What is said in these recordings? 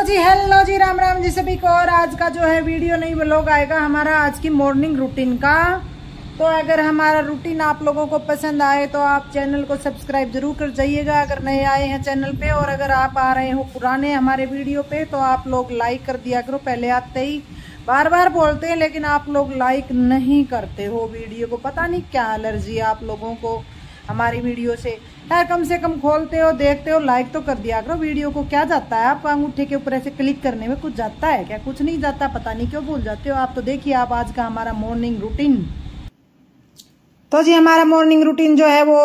hello ji hello ji Ram Ram ji सभी को और आज का जो है वीडियो नहीं ब्लॉग आएगा हमारा आज की मॉर्निंग रूटीन का तो अगर हमारा रूटीन आप लोगों को पसंद आए तो आप चैनल को सब्सक्राइब जरूर कर जाइएगा अगर नए आए हैं चैनल पे और अगर आप आ रहे हो पुराने हमारे वीडियो पे तो आप लोग लाइक कर दिया करो पहले आते ही बार बार बोलते हैं लेकिन आप लोग लाइक नहीं करते हो वीडियो को पता नहीं क्या एलर्जी आप लोगों को हमारी वीडियो से यार कम से कम खोलते हो देखते हो लाइक तो कर दिया करो वीडियो को क्या जाता है आप अंगूठे के ऊपर ऐसे क्लिक करने में कुछ जाता है क्या कुछ नहीं जाता पता नहीं क्यों भूल जाते हो आप तो देखिए आप आज का हमारा मॉर्निंग रूटीन तो जी हमारा मॉर्निंग रूटीन जो है वो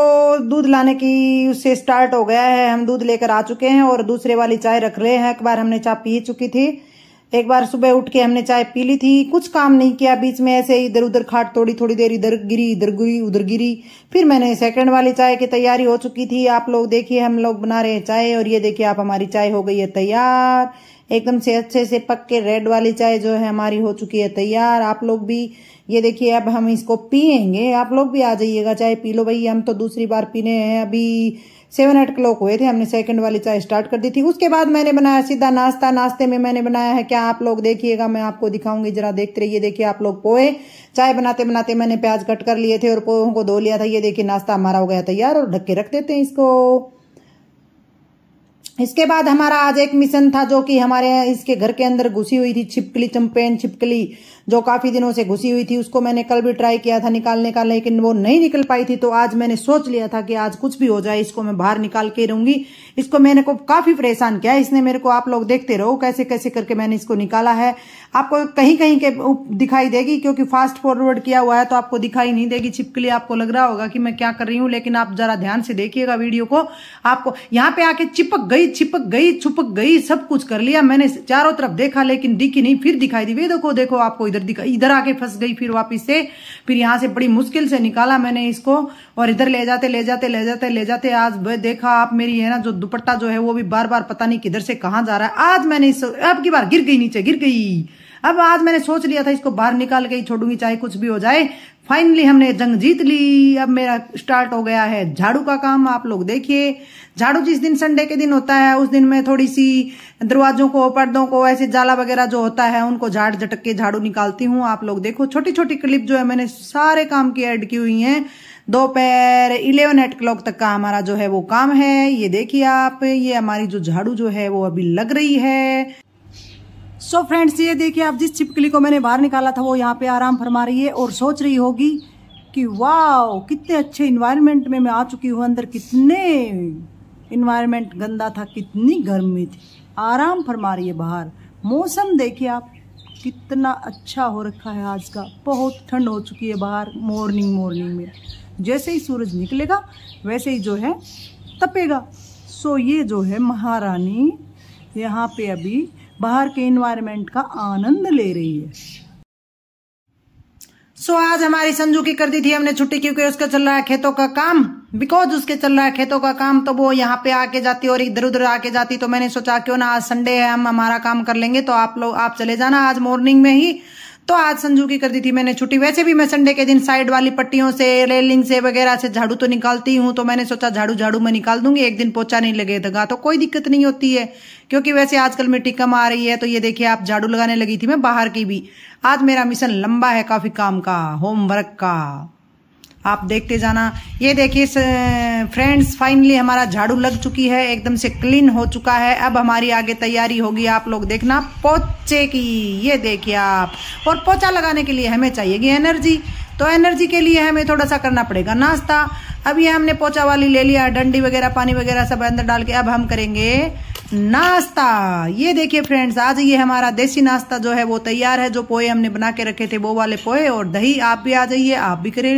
दूध लाने की उससे स्टार्ट हो गया है हम दूध लेकर आ चुके हैं और दूसरे वाली चाय रख रहे हैं एक बार हमने चाय पी चुकी थी एक बार सुबह उठ के हमने चाय पी ली थी कुछ काम नहीं किया बीच में ऐसे इधर उधर खाट तोड़ी थोड़ी देर इधर गिरी इधर गिरी उधर गिरी फिर मैंने सेकंड वाली चाय की तैयारी हो चुकी थी आप लोग देखिए हम लोग बना रहे हैं चाय और ये देखिए आप हमारी चाय हो गई है तैयार एकदम से अच्छे से पक के रेड वाली चाय जो है हमारी हो चुकी है तैयार आप लोग भी ये देखिए अब हम इसको पियेंगे आप लोग भी आ जाइएगा चाय पी लो भाई हम तो दूसरी बार पीने हैं अभी सेवन एट क्लॉक हुए थे हमने सेकंड वाली चाय स्टार्ट कर दी थी उसके बाद मैंने बनाया सीधा नाश्ता नाश्ते में मैंने बनाया है क्या आप लोग देखिएगा मैं आपको दिखाऊंगी जरा देखते रहिए देखिए आप लोग पोए चाय बनाते बनाते मैंने प्याज कट कर लिए थे और पोहों को धो लिया था ये देखिए नाश्ता हमारा हो गया तैयार और ढक्के रख देते हैं इसको इसके बाद हमारा आज एक मिशन था जो कि हमारे इसके घर के अंदर घुसी हुई थी छिपकली चंपेन छिपकली जो काफ़ी दिनों से घुसी हुई थी उसको मैंने कल भी ट्राई किया था निकालने का लेकिन वो नहीं निकल पाई थी तो आज मैंने सोच लिया था कि आज कुछ भी हो जाए इसको मैं बाहर निकाल के रहूंगी इसको मैंने को काफ़ी परेशान किया इसने मेरे को आप लोग देखते रहो कैसे कैसे करके मैंने इसको निकाला है आपको कहीं कहीं के दिखाई देगी क्योंकि फास्ट फॉरवर्ड किया हुआ है तो आपको दिखाई नहीं देगी छिपकली आपको लग रहा होगा कि मैं क्या कर रही हूँ लेकिन आप जरा ध्यान से देखिएगा वीडियो को आपको यहाँ पे आके चिपक गई छिपक गई छुपक गई सब कुछ कर लिया मैंने चारों तरफ देखा लेकिन दिखी नहीं फिर दिखाई दी वे देखो देखो आपको इधर दिखा इधर आके फंस गई फिर वापिस से फिर यहाँ से बड़ी मुश्किल से निकाला मैंने इसको और इधर ले जाते ले जाते ले जाते ले जाते आज देखा आप मेरी है ना जो दुपट्टा जो है वो भी बार बार पता नहीं किधर से कहा जा रहा है आज मैंने इस अब की बार गिर गई नीचे गिर गई अब आज मैंने सोच लिया था इसको बाहर निकाल के ही छोड़ूंगी चाहे कुछ भी हो जाए फाइनली हमने जंग जीत ली अब मेरा स्टार्ट हो गया है झाड़ू का काम आप लोग देखिए झाड़ू जिस दिन संडे के दिन होता है उस दिन में थोड़ी सी दरवाजों को पर्दों को ऐसे जाला वगैरह जो होता है उनको झाड़ झटक के झाड़ू निकालती हूँ आप लोग देखो छोटी छोटी क्लिप जो है मैंने सारे काम की एड की हुई है दोपहर इलेवन एट क्लॉक तक का हमारा जो है वो काम है ये देखिए आप ये हमारी जो झाड़ू जो है वो अभी लग रही है सो so फ्रेंड्स ये देखिए आप जिस छिपकली को मैंने बाहर निकाला था वो यहाँ पे आराम फरमा रही है और सोच रही होगी कि वाह कितने अच्छे इन्वायरमेंट में मैं आ चुकी हूँ अंदर कितने इन्वायरमेंट गंदा था कितनी गर्मी थी आराम फरमा रही है बाहर मौसम देखिए आप कितना अच्छा हो रखा है आज का बहुत ठंड हो चुकी है बाहर मॉर्निंग मॉर्निंग में जैसे ही सूरज निकलेगा वैसे ही जो है तपेगा सो ये जो है महारानी यहाँ पे अभी बाहर के इन्वायरमेंट का आनंद ले रही है सो so, आज हमारी संजू की कर दी थी हमने छुट्टी क्योंकि उसका चल रहा है खेतों का काम बिकॉज उसके चल रहा है खेतों का काम तो वो यहाँ पे आके जाती और इधर उधर आके जाती तो मैंने सोचा क्यों ना आज संडे है हम हमारा काम कर लेंगे तो आप लोग आप चले जाना आज मॉर्निंग में ही तो आज संजू की कर दी थी मैंने छुट्टी वैसे भी मैं संडे के दिन साइड वाली पट्टियों से रेलिंग से वगैरह से झाड़ू तो निकालती हूँ तो मैंने सोचा झाड़ू झाड़ू मैं निकाल दूंगी एक दिन पोचा नहीं लगेगा तो कोई दिक्कत नहीं होती है क्योंकि वैसे आजकल मिट्टी कम आ रही है तो ये देखिए आप झाड़ू लगाने लगी थी मैं बाहर की भी आज मेरा मिशन लंबा है काफी काम का होमवर्क का आप देखते जाना ये देखिए फ्रेंड्स फाइनली हमारा झाड़ू लग चुकी है एकदम से क्लीन हो चुका है अब हमारी आगे तैयारी होगी आप लोग देखना पोचे की ये देखिए आप और पोचा लगाने के लिए हमें चाहिएगी एनर्जी तो एनर्जी के लिए हमें थोड़ा सा करना पड़ेगा नाश्ता अब ये हमने पोचा वाली ले लिया डंडी वगैरह पानी वगैरह सब अंदर डाल के अब हम करेंगे नाश्ता ये देखिए फ्रेंड्स आज ये हमारा देसी नाश्ता जो है वो तैयार है जो पोए हमने बना के रखे थे वो वाले पोए और दही आप भी आ जाइए आप भी करे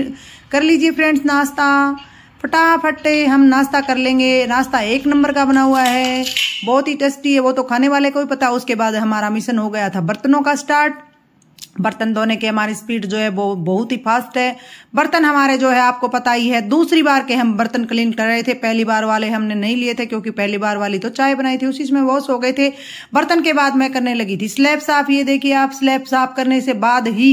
कर लीजिए फ्रेंड्स नाश्ता फटाफट हम नाश्ता कर लेंगे नाश्ता एक नंबर का बना हुआ है बहुत ही टेस्टी है वो तो खाने वाले को भी पता उसके बाद हमारा मिशन हो गया था बर्तनों का स्टार्ट बर्तन धोने की हमारी स्पीड जो है वो बहुत ही फास्ट है बर्तन हमारे जो है आपको पता ही है दूसरी बार के हम बर्तन क्लीन कर रहे थे पहली बार वाले हमने नहीं लिए थे क्योंकि पहली बार वाली तो चाय बनाई थी उसी में वॉश हो गए थे बर्तन के बाद मैं करने लगी थी स्लैब साफ ये देखिए आप स्लैब साफ करने से बाद ही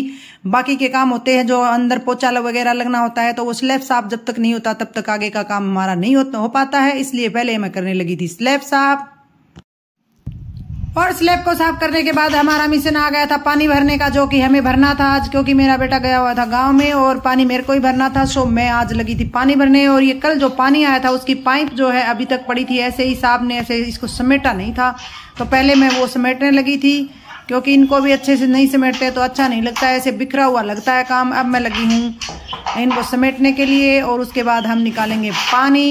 बाकी के काम होते हैं जो अंदर पोचा वगैरह लगना होता है तो वो स्लैब साफ जब तक नहीं होता तब तक आगे का काम हमारा नहीं हो पाता है इसलिए पहले मैं करने लगी थी स्लैब साफ और स्लैब को साफ करने के बाद हमारा मिशन आ गया था पानी भरने का जो कि हमें भरना था आज क्योंकि मेरा बेटा गया हुआ था गांव में और पानी मेरे को ही भरना था सो मैं आज लगी थी पानी भरने और ये कल जो पानी आया था उसकी पाइप जो है अभी तक पड़ी थी ऐसे ही साहब ने ऐसे इसको समेटा नहीं था तो पहले मैं वो समेटने लगी थी क्योंकि इनको भी अच्छे से नहीं समेटते तो अच्छा नहीं लगता है ऐसे बिखरा हुआ लगता है काम अब मैं लगी हूँ इनको समेटने के लिए और उसके बाद हम निकालेंगे पानी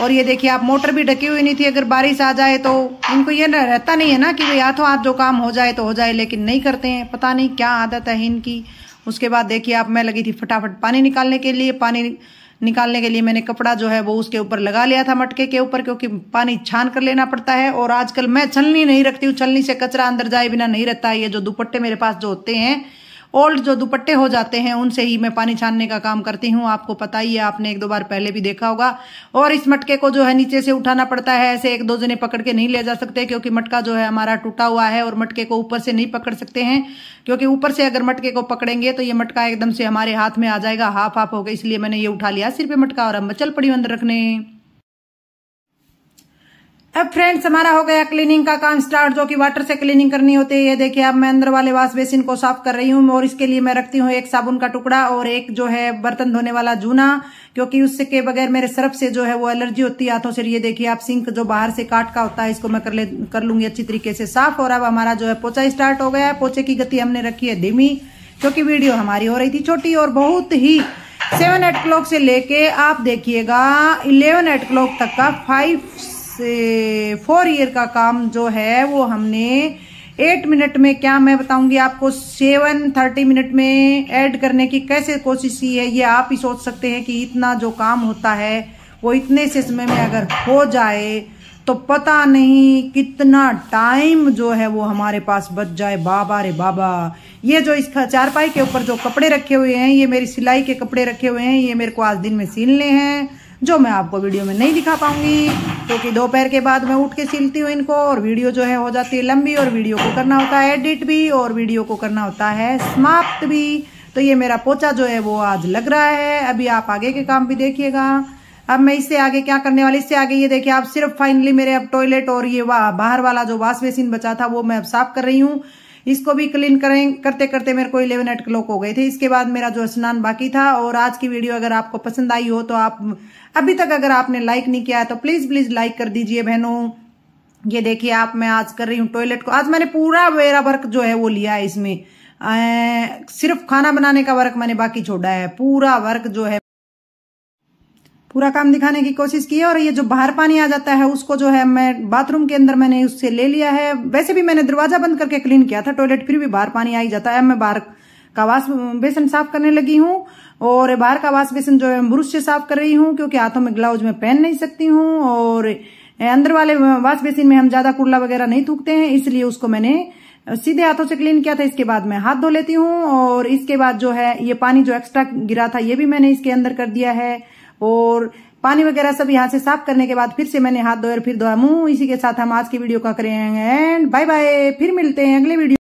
और ये देखिए आप मोटर भी ढकी हुई नहीं थी अगर बारिश आ जाए तो इनको ये रहता नहीं है ना कि भाई हाथों हाथ जो काम हो जाए तो हो जाए लेकिन नहीं करते हैं पता नहीं क्या आदत है इनकी उसके बाद देखिए आप मैं लगी थी फटाफट पानी निकालने के लिए पानी निकालने के लिए मैंने कपड़ा जो है वो उसके ऊपर लगा लिया था मटके के ऊपर क्योंकि पानी छान कर लेना पड़ता है और आजकल मैं छलनी नहीं रखती हूँ छलनी से कचरा अंदर जाए बिना नहीं रहता है ये जो दुपट्टे मेरे पास जो होते हैं ओल्ड जो दुपट्टे हो जाते हैं उनसे ही मैं पानी छानने का काम करती हूँ आपको पता ही है आपने एक दो बार पहले भी देखा होगा और इस मटके को जो है नीचे से उठाना पड़ता है ऐसे एक दो जने पकड़ के नहीं ले जा सकते क्योंकि मटका जो है हमारा टूटा हुआ है और मटके को ऊपर से नहीं पकड़ सकते हैं क्योंकि ऊपर से अगर मटके को पकड़ेंगे तो ये मटका एकदम से हमारे हाथ में आ जाएगा हाफ हाफ होगा इसलिए मैंने ये उठा लिया सिर पे मटका और अब चल पड़ी अंदर रखने अब फ्रेंड्स हमारा हो गया क्लीनिंग का काम स्टार्ट जो कि वाटर से क्लीनिंग करनी होती है ये देखिए अब मैं अंदर वाले वाश बेसिन को साफ कर रही हूँ और इसके लिए मैं रखती हूँ एक साबुन का टुकड़ा और एक जो है बर्तन धोने वाला जूना क्योंकि उसके बगैर मेरे सर्फ से जो है वो एलर्जी होती है हाथों से ये देखिए आप सिंक जो बाहर से काट का होता है इसको मैं कर ले कर लूंगी अच्छी तरीके से साफ और अब हमारा जो है पोचा स्टार्ट हो गया है पोचे की गति हमने रखी है धीमी क्योंकि वीडियो हमारी हो रही थी छोटी और बहुत ही सेवन एट क्लॉक से लेके आप देखिएगा इलेवन एट क्लॉक तक का फाइव फोर ईयर का काम जो है वो हमने एट मिनट में क्या मैं बताऊंगी आपको सेवन थर्टी मिनट में ऐड करने की कैसे कोशिश की है ये आप ही सोच सकते हैं कि इतना जो काम होता है वो इतने से समय में अगर हो जाए तो पता नहीं कितना टाइम जो है वो हमारे पास बच जाए बाबा रे बाबा ये जो इसका चारपाई के ऊपर जो कपड़े रखे हुए हैं ये मेरी सिलाई के कपड़े रखे हुए हैं ये मेरे को आज दिन में सिलने हैं जो मैं आपको वीडियो में नहीं दिखा पाऊंगी क्योंकि तो दोपहर के बाद मैं उठ के सिलती हूँ इनको और वीडियो जो है हो जाती है लंबी और वीडियो को करना होता है एडिट भी और वीडियो को करना होता है समाप्त भी तो ये मेरा पोचा जो है वो आज लग रहा है अभी आप आगे के काम भी देखिएगा अब मैं इससे आगे क्या करने वाली इससे आगे ये देखिए आप सिर्फ फाइनली मेरे अब टॉयलेट और ये वा, बाहर वाला जो वाश बेसिन बचा था वो मैं अब साफ कर रही हूँ इसको भी क्लीन करें करते करते मेरे को इलेवन एट क्लॉक हो गए थे इसके बाद मेरा जो स्नान बाकी था और आज की वीडियो अगर आपको पसंद आई हो तो आप अभी तक अगर आपने लाइक नहीं किया है तो प्लीज प्लीज लाइक कर दीजिए बहनों ये देखिए आप मैं आज कर रही हूँ टॉयलेट को आज मैंने पूरा मेरा वर्क जो है वो लिया है इसमें आ, अं, सिर्फ खाना बनाने का वर्क मैंने बाकी छोड़ा है पूरा वर्क जो है पूरा काम दिखाने की कोशिश की है और ये जो बाहर पानी आ जाता है उसको जो है मैं बाथरूम के अंदर मैंने उससे ले लिया है वैसे भी मैंने दरवाजा बंद करके क्लीन किया था टॉयलेट फिर भी बाहर पानी आ ही जाता है मैं बाहर का वाश बेसन साफ करने लगी हूँ और बाहर का वाश बेसन जो है ब्रुश से साफ कर रही हूँ क्योंकि हाथों में ग्लाउज में पहन नहीं सकती हूँ और अंदर वाले वाश बेसिन में हम ज्यादा कुर्ला वगैरह नहीं थूकते हैं इसलिए उसको मैंने सीधे हाथों से क्लीन किया था इसके बाद मैं हाथ धो लेती हूँ और इसके बाद जो है ये पानी जो एक्स्ट्रा गिरा था ये भी मैंने इसके अंदर कर दिया है और पानी वगैरह सब यहाँ से साफ करने के बाद फिर से मैंने हाथ धोए और फिर धोया मुंह इसी के साथ हम आज की वीडियो का करें एंड बाय बाय फिर मिलते हैं अगले वीडियो